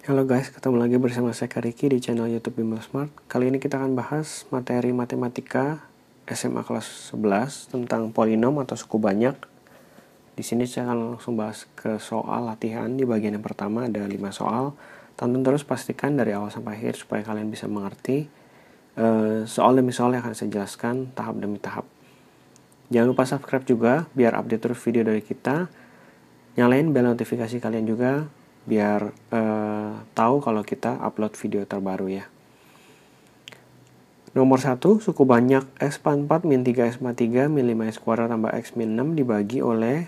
Halo guys, ketemu lagi bersama saya Kariki di channel YouTube Bimbel Smart. Kali ini kita akan bahas materi matematika SMA kelas 11 tentang polinom atau suku banyak. Di sini saya akan langsung bahas ke soal latihan. Di bagian yang pertama ada 5 soal. Tonton terus pastikan dari awal sampai akhir supaya kalian bisa mengerti eh, soal demi soal yang akan saya jelaskan tahap demi tahap. Jangan lupa subscribe juga biar update terus video dari kita. Nyalain bel notifikasi kalian juga biar uh, tahu kalau kita upload video terbaru ya. Nomor 1, suku banyak X pan 4 min 3 X 3 min 5 X kuadrat tambah X min 6 dibagi oleh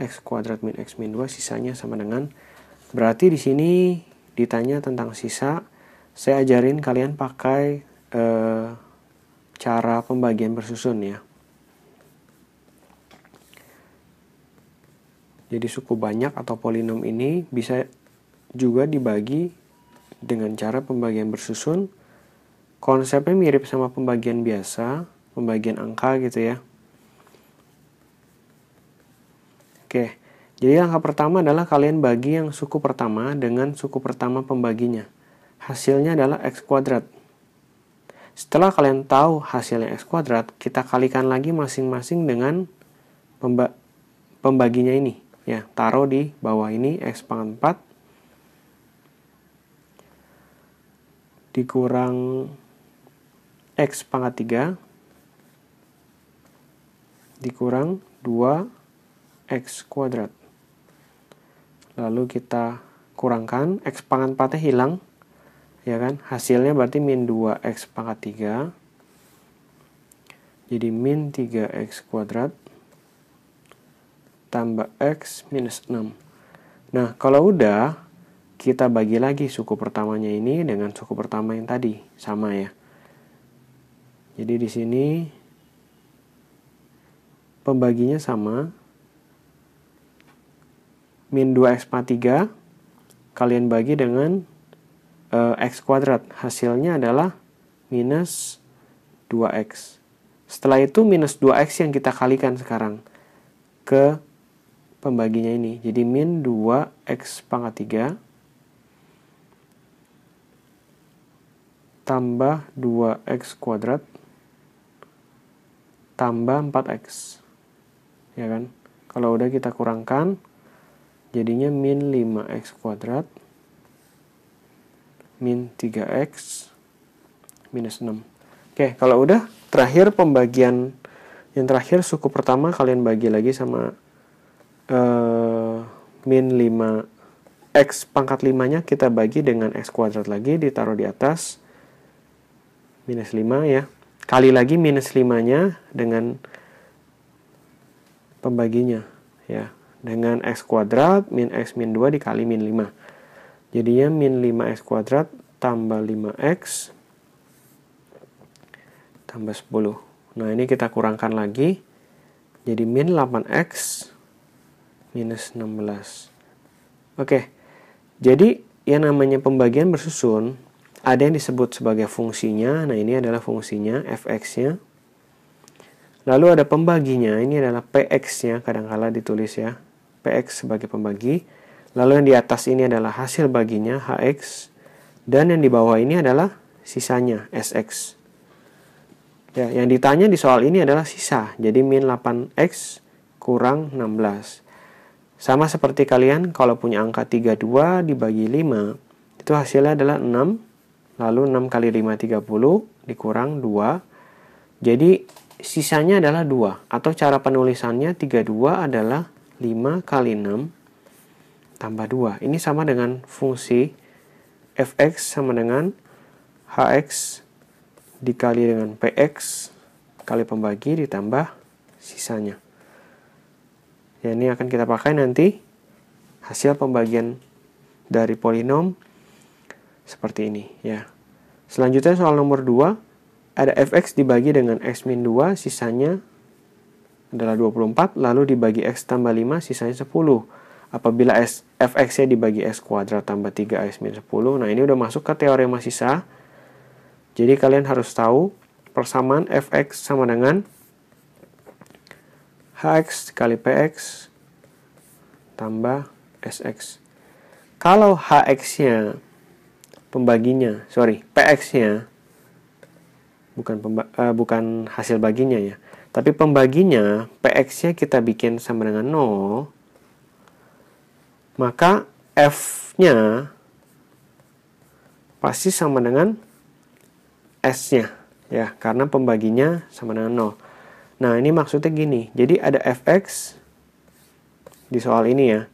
X kuadrat min X min 2 sisanya sama dengan berarti di sini ditanya tentang sisa saya ajarin kalian pakai e, cara pembagian bersusun ya Jadi suku banyak atau polinom ini bisa juga dibagi dengan cara pembagian bersusun. Konsepnya mirip sama pembagian biasa, pembagian angka gitu ya. Oke, jadi langkah pertama adalah kalian bagi yang suku pertama dengan suku pertama pembaginya. Hasilnya adalah x kuadrat. Setelah kalian tahu hasilnya x kuadrat, kita kalikan lagi masing-masing dengan pembaginya ini ya taruh di bawah ini x pangkat 4 dikurang x pangkat 3 dikurang 2 x kuadrat lalu kita kurangkan x pangkat 4 nya hilang ya kan hasilnya berarti min 2 x pangkat 3 jadi min 3x kuadrat tambah X minus 6. Nah, kalau udah, kita bagi lagi suku pertamanya ini dengan suku pertama yang tadi. Sama ya. Jadi di sini pembaginya sama. Min 2x pangkat 3 kalian bagi dengan e, x kuadrat. Hasilnya adalah minus 2x. Setelah itu minus 2x yang kita kalikan sekarang ke pembaginya ini. Jadi min 2x pangkat 3 tambah 2x kuadrat tambah 4x. Ya kan? Kalau udah kita kurangkan jadinya min 5x kuadrat min 3x minus 6. Oke, kalau udah terakhir pembagian yang terakhir suku pertama kalian bagi lagi sama uh, min 5 x pangkat 5-nya kita bagi dengan x kuadrat lagi ditaruh di atas minus 5 ya kali lagi minus 5-nya dengan pembaginya ya dengan x kuadrat min x min 2 dikali min 5 jadinya min 5x kuadrat tambah 5x tambah 10 nah ini kita kurangkan lagi jadi min 8x minus 16. Oke, jadi yang namanya pembagian bersusun, ada yang disebut sebagai fungsinya, nah ini adalah fungsinya, fx-nya. Lalu ada pembaginya, ini adalah px-nya, kadang kadangkala ditulis ya, px sebagai pembagi. Lalu yang di atas ini adalah hasil baginya, hx. Dan yang di bawah ini adalah sisanya, sx. Ya, yang ditanya di soal ini adalah sisa. Jadi min 8x kurang 16. Sama seperti kalian kalau punya angka 32 dibagi 5, itu hasilnya adalah 6, lalu 6 kali 5 30 dikurang 2. Jadi sisanya adalah 2 atau cara penulisannya 32 adalah 5 kali 6 tambah 2. Ini sama dengan fungsi fx sama dengan hx dikali dengan px kali pembagi ditambah sisanya ya ini akan kita pakai nanti hasil pembagian dari polinom seperti ini ya selanjutnya soal nomor 2 ada fx dibagi dengan x min 2 sisanya adalah 24 lalu dibagi x tambah 5 sisanya 10 apabila fx nya dibagi x kuadrat tambah 3x min 10 nah ini udah masuk ke teorema sisa jadi kalian harus tahu persamaan fx sama dengan HX kali PX tambah SX. Kalau HX-nya pembaginya, sorry, PX-nya bukan pemba, uh, bukan hasil baginya ya. Tapi pembaginya PX-nya kita bikin sama dengan 0. Maka F-nya pasti sama dengan S-nya ya, karena pembaginya sama dengan 0. Nah, ini maksudnya gini. Jadi ada fx di soal ini ya.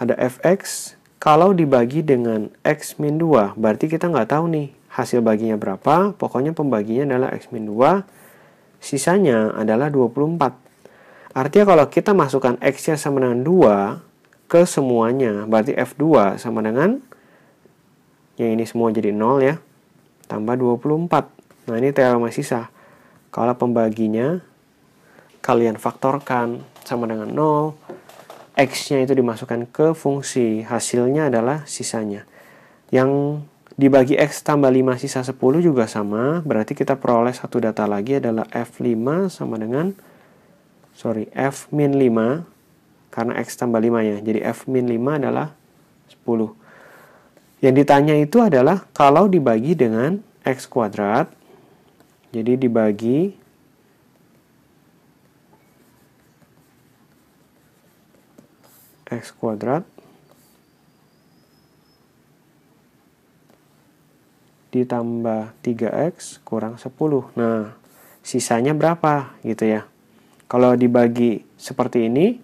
Ada fx kalau dibagi dengan x min 2, berarti kita nggak tahu nih hasil baginya berapa. Pokoknya pembaginya adalah x min 2, sisanya adalah 24. Artinya kalau kita masukkan x-nya sama dengan 2 ke semuanya, berarti F2 sama dengan yang ini semua jadi 0 ya, tambah 24. Nah ini teorema sisa. Kalau pembaginya kalian faktorkan sama dengan 0, x-nya itu dimasukkan ke fungsi, hasilnya adalah sisanya. Yang dibagi x tambah 5 sisa 10 juga sama, berarti kita peroleh satu data lagi adalah f5 sama dengan, sorry, f min 5, karena x tambah 5 ya, jadi f min 5 adalah 10. Yang ditanya itu adalah kalau dibagi dengan x kuadrat, jadi dibagi x kuadrat ditambah 3x kurang 10. Nah, sisanya berapa gitu ya. Kalau dibagi seperti ini,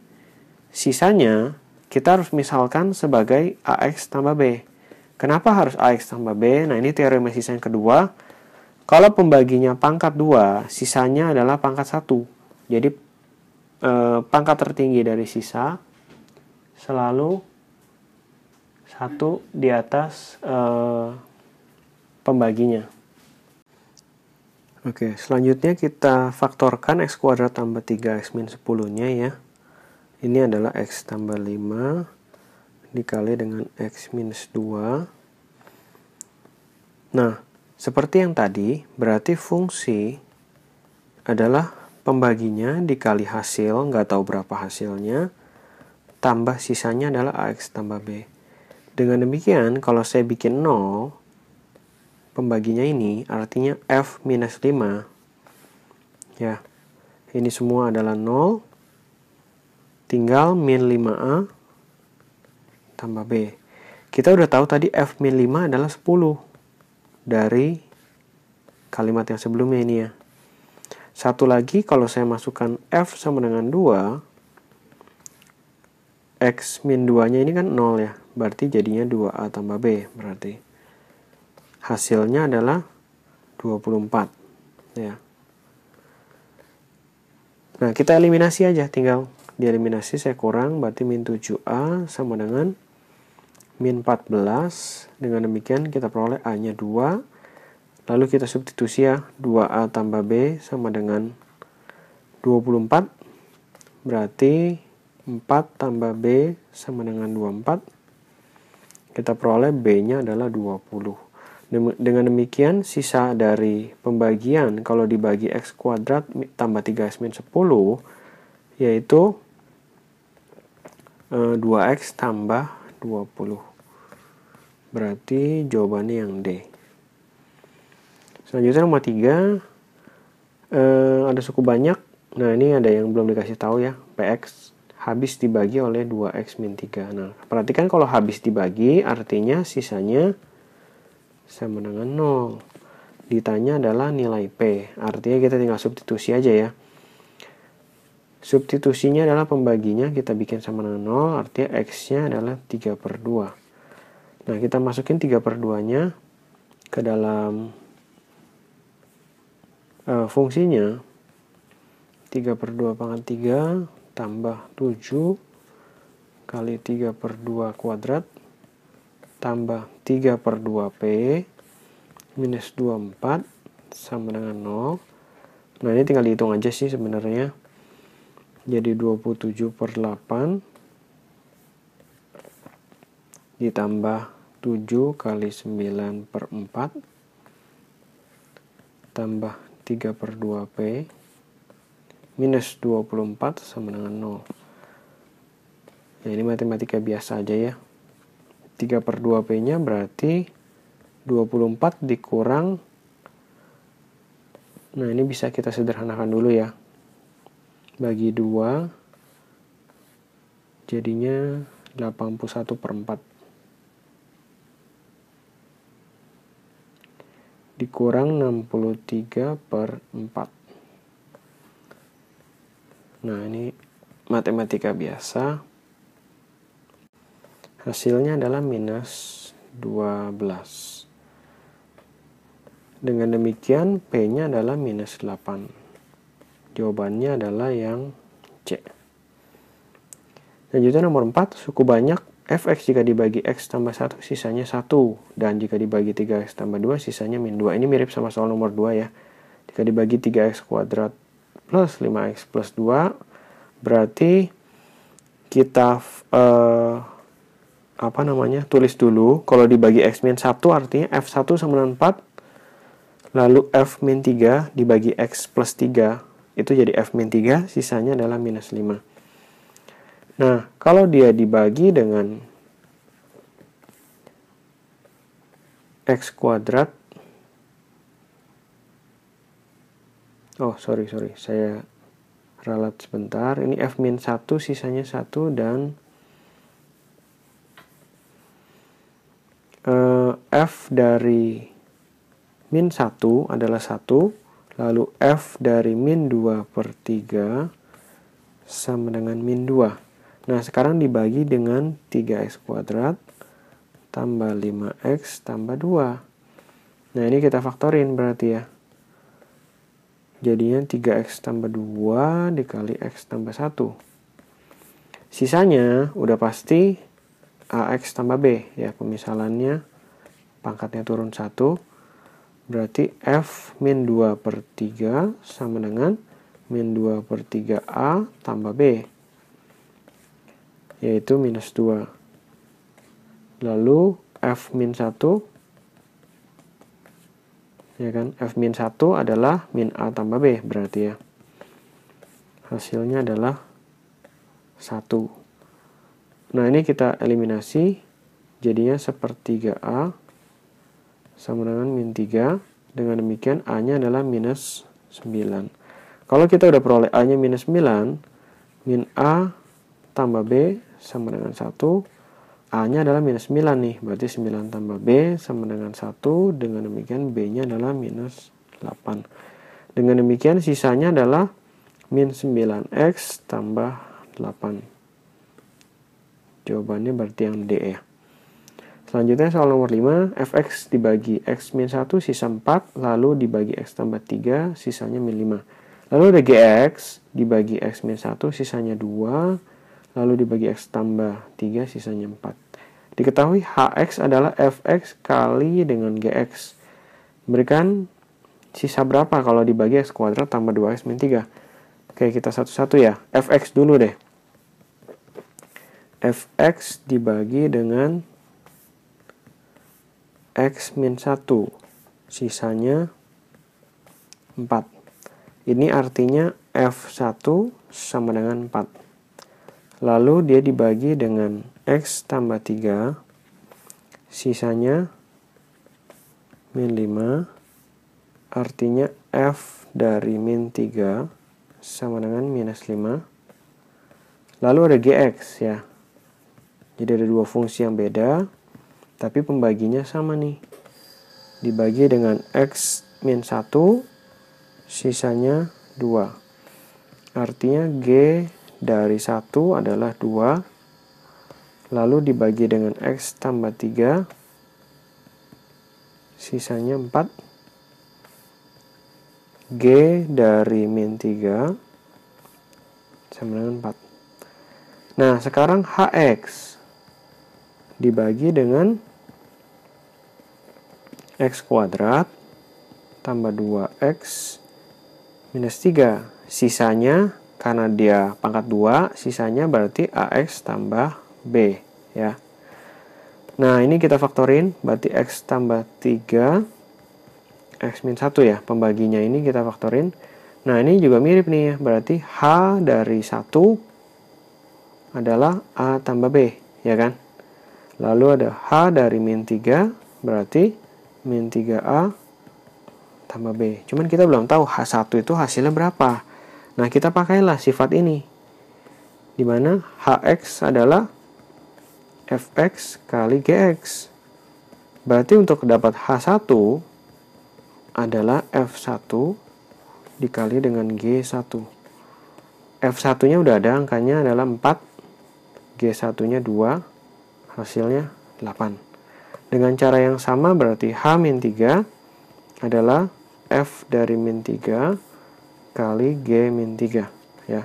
sisanya kita harus misalkan sebagai AX tambah B. Kenapa harus AX tambah B? Nah, ini teorema sisa yang kedua. Kalau pembaginya pangkat 2, sisanya adalah pangkat 1. Jadi, eh, pangkat tertinggi dari sisa selalu satu di atas uh, pembaginya. Oke, selanjutnya kita faktorkan x kuadrat tambah 3x minus 10-nya ya. Ini adalah x tambah 5 dikali dengan x minus 2. Nah, seperti yang tadi, berarti fungsi adalah pembaginya dikali hasil, nggak tahu berapa hasilnya, tambah sisanya adalah AX tambah B. Dengan demikian, kalau saya bikin 0, pembaginya ini artinya F minus 5. Ya, ini semua adalah 0, tinggal min 5A tambah B. Kita udah tahu tadi F min 5 adalah 10 dari kalimat yang sebelumnya ini ya. Satu lagi, kalau saya masukkan F sama dengan 2, X min 2 nya ini kan 0 ya berarti jadinya 2A tambah B berarti hasilnya adalah 24 ya nah kita eliminasi aja tinggal dieliminasi saya kurang berarti min 7A sama dengan min 14 dengan demikian kita peroleh A nya 2 lalu kita substitusi ya 2A tambah B sama dengan 24 berarti 4 tambah B sama dengan 24. Kita peroleh B-nya adalah 20. Dengan demikian, sisa dari pembagian kalau dibagi X kuadrat tambah 3X minus 10, yaitu 2X eh, tambah 20. Berarti jawabannya yang D. Selanjutnya nomor 3, eh, ada suku banyak. Nah ini ada yang belum dikasih tahu ya, PX habis dibagi oleh 2x min 3. Nah, perhatikan kalau habis dibagi artinya sisanya sama dengan 0. Ditanya adalah nilai P. Artinya kita tinggal substitusi aja ya. Substitusinya adalah pembaginya kita bikin sama dengan 0, artinya X-nya adalah 3 per 2. Nah, kita masukin 3 per 2-nya ke dalam uh, fungsinya. 3 per 2 pangkat 3 tambah 7 kali 3 per 2 kuadrat tambah 3 per 2P minus 24 sama dengan 0 nah ini tinggal dihitung aja sih sebenarnya jadi 27 per 8 ditambah 7 kali 9 per 4 tambah 3 per 2P minus 24 sama dengan 0 ya ini matematika biasa aja ya 3 per 2 P nya berarti 24 dikurang nah ini bisa kita sederhanakan dulu ya bagi 2 jadinya 81 per 4 dikurang 63 per 4 Nah, ini matematika biasa. Hasilnya adalah minus 12. Dengan demikian, P-nya adalah minus 8. Jawabannya adalah yang C. Selanjutnya nomor 4, suku banyak fx jika dibagi x tambah 1 sisanya 1 dan jika dibagi 3x tambah 2 sisanya min 2 ini mirip sama soal nomor 2 ya jika dibagi 3x kuadrat plus 5x plus 2 berarti kita eh, apa namanya tulis dulu kalau dibagi x min 1 artinya f1 sama dengan 4 lalu f min 3 dibagi x plus 3 itu jadi f min 3 sisanya adalah minus 5 nah kalau dia dibagi dengan x kuadrat oh sorry sorry saya ralat sebentar ini f min 1 sisanya 1 dan uh, f dari min 1 adalah 1 lalu f dari min 2 per 3 sama dengan min 2 nah sekarang dibagi dengan 3x kuadrat tambah 5x tambah 2 nah ini kita faktorin berarti ya Jadinya 3x tambah 2 dikali x tambah 1. Sisanya udah pasti AX tambah B. Ya, pemisalannya pangkatnya turun 1. Berarti F min 2 per 3 sama dengan min 2 per 3A tambah B. Yaitu minus 2. Lalu F min 1 ya kan f min satu adalah min a tambah b berarti ya hasilnya adalah satu nah ini kita eliminasi jadinya sepertiga a sama dengan min tiga dengan demikian a nya adalah minus sembilan kalau kita udah peroleh a nya minus sembilan min a tambah b sama dengan satu A-nya adalah minus 9 nih, berarti 9 tambah B sama dengan 1, dengan demikian B-nya adalah minus 8. Dengan demikian sisanya adalah min 9X tambah 8. Jawabannya berarti yang D ya. Selanjutnya soal nomor 5, fx dibagi x min 1 sisa 4, lalu dibagi x tambah 3, sisanya min 5. Lalu ada gx dibagi x min 1, sisanya 2, lalu dibagi X tambah 3, sisanya 4. Diketahui HX adalah Fx kali dengan GX. Berikan sisa berapa kalau dibagi X kuadrat tambah 2X min 3. Oke, kita satu-satu ya. Fx dulu deh. Fx dibagi dengan X min 1. Sisanya 4. Ini artinya F1 sama dengan 4. Lalu dia dibagi dengan X tambah 3. Sisanya min 5. Artinya F dari min 3 sama dengan minus 5. Lalu ada GX ya. Jadi ada dua fungsi yang beda. Tapi pembaginya sama nih. Dibagi dengan X min 1. Sisanya 2. Artinya G dari 1 adalah 2 lalu dibagi dengan X tambah 3 sisanya 4 G dari min 3 sama dengan 4 nah sekarang HX dibagi dengan X kuadrat tambah 2X minus 3 sisanya karena dia pangkat 2, sisanya berarti AX tambah B ya. Nah, ini kita faktorin, berarti X tambah 3, X min 1 ya, pembaginya ini kita faktorin. Nah, ini juga mirip nih ya, berarti H dari 1 adalah A tambah B, ya kan? Lalu ada H dari min 3, berarti min 3A tambah B. Cuman kita belum tahu H1 itu hasilnya berapa. Nah, kita pakailah sifat ini. Di mana hx adalah fx kali gx. Berarti untuk dapat h1 adalah f1 dikali dengan g1. f1-nya udah ada, angkanya adalah 4, g1-nya 2, hasilnya 8. Dengan cara yang sama berarti h min 3 adalah f dari min 3 kali G min 3 ya.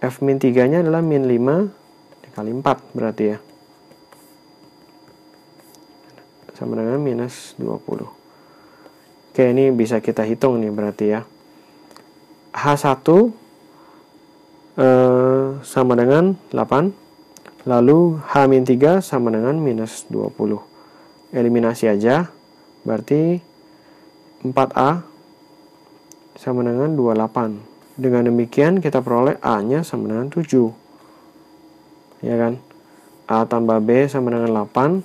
F min 3 nya adalah min 5 dikali 4 berarti ya. Sama dengan minus 20. Oke ini bisa kita hitung nih berarti ya. H1 eh, sama dengan 8. Lalu H min 3 sama dengan minus 20. Eliminasi aja. Berarti 4A sama dengan 28. Dengan demikian kita peroleh A-nya sama dengan 7. Ya kan? A tambah B sama dengan 8.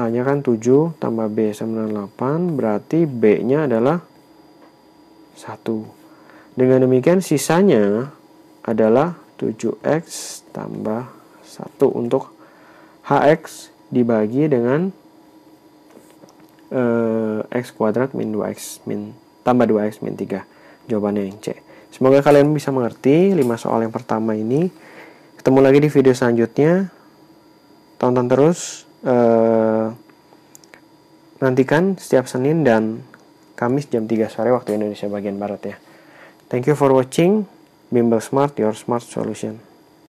A-nya kan 7 tambah B sama dengan 8. Berarti B-nya adalah 1. Dengan demikian sisanya adalah 7x tambah 1 untuk hx dibagi dengan eh, x kuadrat min 2x min tambah 2x min 3. Jawabannya yang C. Semoga kalian bisa mengerti 5 soal yang pertama ini. Ketemu lagi di video selanjutnya. Tonton terus. Eh, nantikan setiap Senin dan Kamis jam 3 sore waktu Indonesia bagian Barat ya. Thank you for watching. Bimbel Smart, your smart solution.